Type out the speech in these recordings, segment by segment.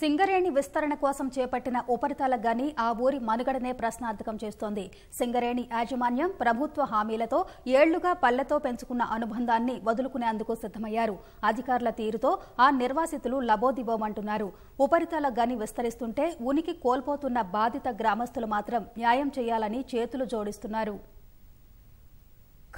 సింగరేణి విస్తరణ కోసం చేపట్టిన ఉపరితల గని ఆ ఊరి మనుగడనే ప్రశ్నార్థకం చేస్తోంది సింగరేణి యాజమాన్యం ప్రభుత్వ హామీలతో ఏళ్లుగా పల్లెతో పెంచుకున్న అనుబంధాన్ని వదులుకునేందుకు సిద్దమయ్యారు అధికారుల తీరుతో ఆ నిర్వాసితులు లబోదిబోమంటున్నారు ఉపరితల గని విస్తరిస్తుంటే ఉనికి కోల్పోతున్న బాధిత గ్రామస్తులు మాత్రం న్యాయం చేయాలని చేతులు జోడిస్తున్నారు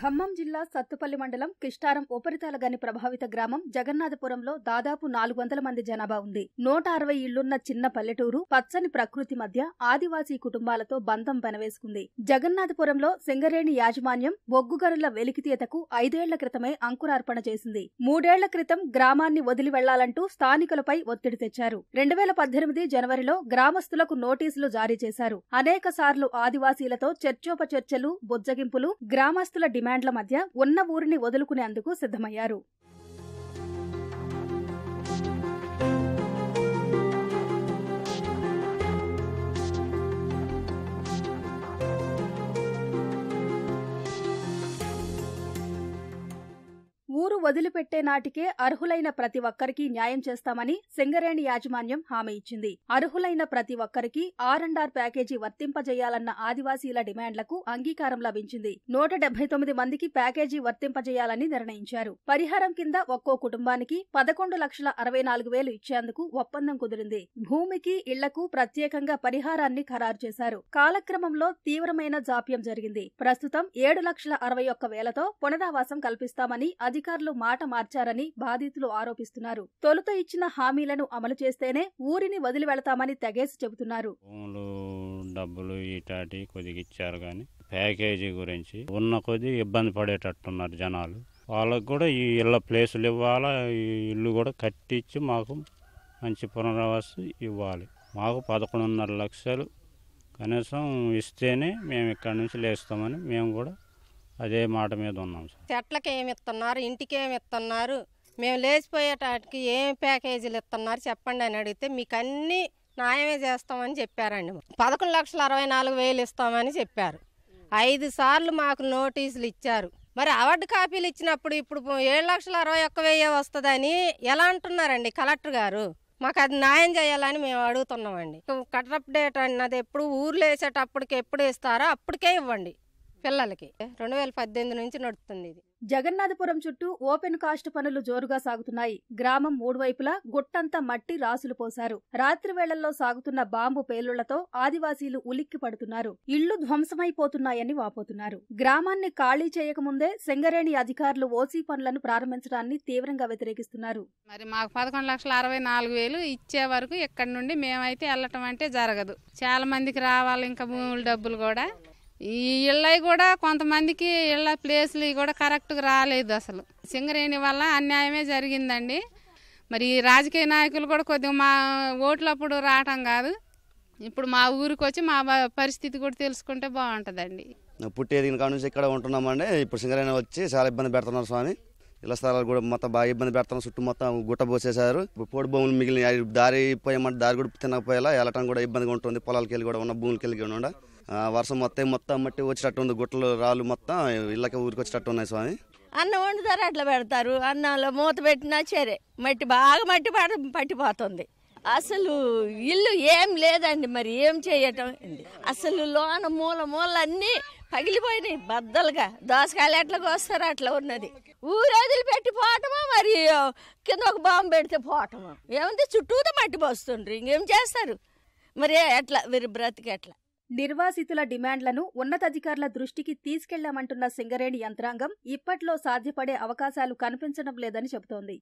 ఖమ్మం జిల్లా సత్తుపల్లి మండలం కిష్టారం ఉపరితల గని ప్రభావిత గ్రామం జగన్నాథపురంలో దాదాపు నాలుగు వందల మంది జనాభా ఉంది నూట అరవై ఇళ్లున్న చిన్న పల్లెటూరు పచ్చని ప్రకృతి మధ్య ఆదివాసీ కుటుంబాలతో బంధం పెనవేసుకుంది జగన్నాథపురంలో సింగరేణి యాజమాన్యం బొగ్గుగరుల వెలికితీతకు ఐదేళ్ల క్రితమే అంకురార్పణ చేసింది మూడేళ్ల క్రితం గ్రామాన్ని వదిలి వెళ్లాలంటూ స్థానికులపై ఒత్తిడి తెచ్చారు రెండు వేల పద్దెనిమిది జనవరిలో గ్రామస్తులకు నోటీసులు జారీ చేశారు అనేక సార్లు ఆదివాసీలతో చర్చోపచర్చలు బుజ్జగింపులు గ్రామస్తుల డిమాండ్ డిమాండ్ల మధ్య ఉన్న ఊరిని వదులుకునేందుకు సిద్ధమయ్యారు వదిలిపెట్టే నాటికే అర్హులైన ప్రతి ఒక్కరికి న్యాయం చేస్తామని సింగరేణి యాజమాన్యం హామీ ఇచ్చింది అర్హులైన ప్రతి ఒక్కరికి ఆర్ అండ్ ఆర్ ప్యాకేజీ వర్తింపజేయాలన్న ఆదివాసీల డిమాండ్లకు అంగీకారం లభించింది నూట డెబ్బై తొమ్మిది మందికి ప్యాకేజీ వర్తింపజేయాలని నిర్ణయించారు పరిహారం కింద ఒక్కో కుటుంబానికి పదకొండు లక్షల అరవై నాలుగు వేలు ఇచ్చేందుకు ఒప్పందం కుదిరింది భూమికి ఇళ్లకు ప్రత్యేకంగా పరిహారాన్ని ఖరారు చేశారు కాలక్రమంలో తీవ్రమైన జాప్యం జరిగింది ప్రస్తుతం ఏడు లక్షల అరవై ఒక్క వేలతో పునరావాసం కల్పిస్తామని అధికారులు మాట మార్చారని బాధితులు ఆరోపిస్తున్నారు తొలుత ఇచ్చిన హామీలను అమలు చేస్తేనే ఊరిని వదిలి వెళతామని తెగేసి చెబుతున్నారు డబ్బులు ఇటాటి కొద్దిగా ఇచ్చారు కానీ ప్యాకేజీ గురించి ఉన్న కొద్ది ఇబ్బంది పడేటట్టున్నారు జనాలు వాళ్ళకు కూడా ఈ ఇళ్ళ ప్లేసులు ఇవ్వాలా ఇల్లు కూడా కట్టించి మాకు మంచి పునరావాస ఇవ్వాలి మాకు పదకొండున్నర లక్షలు కనీసం ఇస్తేనే మేము ఇక్కడ నుంచి లేస్తామని మేము కూడా అదే మాట మీద ఉన్నాం సార్ చెట్లకి ఏమి ఇస్తున్నారు ఇంటికి ఏమి ఇస్తున్నారు మేము లేచిపోయేటానికి ఏం ప్యాకేజీలు ఇస్తున్నారు చెప్పండి అని అడిగితే మీకు అన్నీ న్యాయమే చేస్తామని చెప్పారండి పదకొండు లక్షల అరవై నాలుగు వేలు ఇస్తామని చెప్పారు ఐదు సార్లు మాకు నోటీసులు ఇచ్చారు మరి అవార్డు కాపీలు ఇచ్చినప్పుడు ఇప్పుడు ఏడు లక్షల అరవై ఒక్క వెయ్యి వస్తుందని ఎలా అంటున్నారండి కలెక్టర్ గారు మాకు అది న్యాయం చేయాలని మేము అడుగుతున్నామండి కట్ డేట్ అన్నది ఎప్పుడు ఊరు వేసేటప్పటికి ఎప్పుడు ఇస్తారో అప్పటికే ఇవ్వండి పిల్లలకి రెండు వేల పద్దెనిమిది నుంచి నడుస్తుంది ఇది జగన్నాథపురం చుట్టూ ఓపెన్ కాస్ట్ పనులు జోరుగా సాగుతున్నాయి గ్రామం మూడు వైపులా గుట్టంతా మట్టి రాసులు పోశారు రాత్రి వేళల్లో సాగుతున్న బాంబు పేలుళ్లతో ఆదివాసీలు ఉలిక్కి పడుతున్నారు ఇళ్లు ధ్వంసమైపోతున్నాయని వాపోతున్నారు గ్రామాన్ని ఖాళీ చేయకముందే సింగరేణి అధికారులు ఓసీ పనులను ప్రారంభించడాన్ని తీవ్రంగా వ్యతిరేకిస్తున్నారు మరి మాకు పదకొండు లక్షల అరవై నాలుగు వేలు ఇచ్చే వరకు ఇక్కడ నుండి మేమైతే వెళ్ళటం అంటే జరగదు చాలా మందికి రావాలి ఇంకా భూముల డబ్బులు కూడా ఈ ఇళ్ళ కూడా కొంతమందికి ఇళ్ళ ప్లేస్లు కూడా కరెక్ట్గా రాలేదు అసలు సింగరేణి వల్ల అన్యాయమే జరిగిందండి మరి రాజకీయ నాయకులు కూడా కొద్దిగా మా ఓట్లప్పుడు రావటం కాదు ఇప్పుడు మా ఊరికి వచ్చి మా పరిస్థితి కూడా తెలుసుకుంటే బాగుంటుందండి పుట్టేదిన కాడ నుంచి ఇక్కడ ఉంటున్నామండి ఇప్పుడు సింగరేణి వచ్చి చాలా ఇబ్బంది పెడుతున్నారు స్వామి ఇళ్ల స్థలాలు కూడా మొత్తం బాగా ఇబ్బంది పెడతాం చుట్టూ మొత్తం గుట్ట పోసేశారు పోడు భూములు మిగిలిన దారి పోయమంటే దారి కూడా తినకపోయేలా వెళ్ళటం కూడా ఇబ్బందిగా ఉంటుంది పొలాలకి వెళ్ళి కూడా ఉన్న భూములకి వెళ్ళి ఉండ వర్షం మొత్తం మొత్తం మట్టి వచ్చేటట్టు ఉంది గుట్టలు రాళ్ళు మొత్తం ఇళ్ళకి ఊరికి వచ్చేటట్టు ఉన్నాయి స్వామి అన్నం వండుతారు అట్లా పెడతారు అన్నంలో మూత పెట్టినా సరే మట్టి బాగా మట్టి పడ పట్టిపోతుంది అసలు ఇల్లు ఏం లేదండి మరి ఏం చేయటం అసలు లోన మూల మూలన్నీ పగిలిపోయినాయి బద్దలుగా దోసకాయలు ఎట్లా కోస్తారు అట్లా ఉన్నది ఊరేదులు పెట్టి పోవటమా మరి కింద ఒక బాంబు పెడితే పోవటమా ఏముంది చుట్టూతో మట్టి పోస్తుండ్రు ఇంకేం చేస్తారు మరి ఎట్లా వీరి బ్రతికి ఎట్లా నిర్వాసితుల డిమాండ్లను ఉన్నతాధికారుల దృష్టికి తీసుకెళ్లామంటున్న సింగరేణి యంత్రాంగం ఇప్పట్లో సాధ్యపడే అవకాశాలు కనిపించడం లేదని చెబుతోంది